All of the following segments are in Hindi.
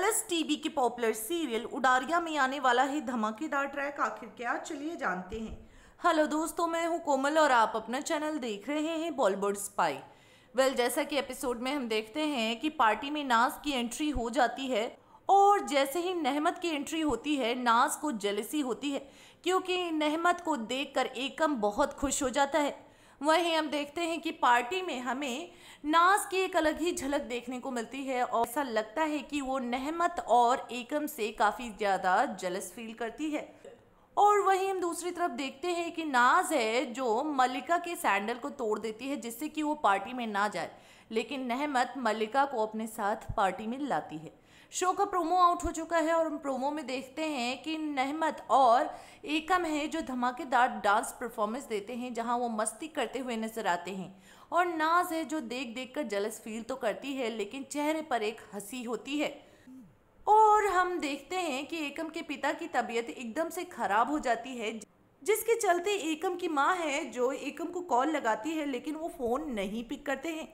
कलर्स टीवी के पॉपुलर सीरियल उडारिया में आने वाला है धमाकेदार ट्रैक आखिर क्या चलिए जानते हैं हेलो दोस्तों मैं हूं कोमल और आप अपना चैनल देख रहे हैं बॉलीवुड स्पाई वेल well, जैसा कि एपिसोड में हम देखते हैं कि पार्टी में नाज की एंट्री हो जाती है और जैसे ही नहमत की एंट्री होती है नाज को जलसी होती है क्योंकि नहमत को देखकर एकम बहुत खुश हो जाता है वहीं हम देखते हैं कि पार्टी में हमें नाज की एक अलग ही झलक देखने को मिलती है और ऐसा लगता है कि वो नहमत और एकम से काफ़ी ज़्यादा जलस फील करती है और वहीं हम दूसरी तरफ देखते हैं कि नाज है जो मलिका के सैंडल को तोड़ देती है जिससे कि वो पार्टी में ना जाए लेकिन नहमत मलिका को अपने साथ पार्टी में लाती है शो का प्रोमो आउट हो चुका है और हम प्रोमो में देखते हैं कि नहमत और एकम है जो धमाकेदार डांस परफॉर्मेंस देते हैं जहां वो मस्ती करते हुए नजर आते हैं और नाज है जो देख देख कर जलस फील तो करती है लेकिन चेहरे पर एक हंसी होती है और हम देखते हैं कि एकम के पिता की तबीयत एकदम से खराब हो जाती है जिसके चलते एकम की माँ है जो एकम को कॉल लगाती है लेकिन वो फ़ोन नहीं पिक करते हैं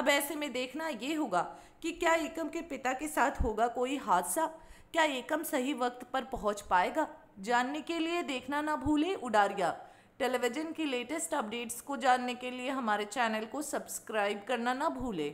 अब ऐसे में देखना ये होगा कि क्या एकम के पिता के साथ होगा कोई हादसा क्या एकम सही वक्त पर पहुंच पाएगा जानने के लिए देखना ना भूलें उडारिया टेलीविज़न की लेटेस्ट अपडेट्स को जानने के लिए हमारे चैनल को सब्सक्राइब करना ना भूले